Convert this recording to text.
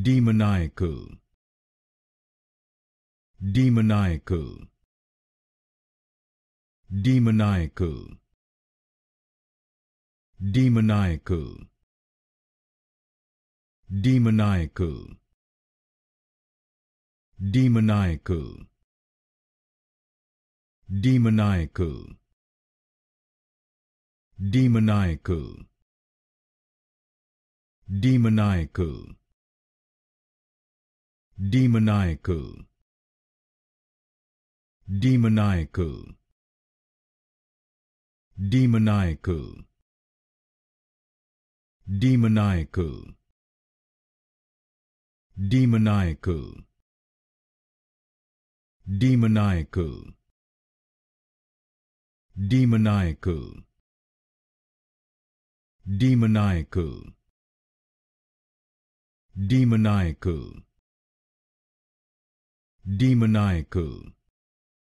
demoniacal demoniacal demoniacal demoniacal demoniacal demoniacal demoniacal demoniacal demoniacal demoniacal demoniacal demoniacal demoniacal demoniacal demoniacal demoniacal demoniacal demoniacal demoniacal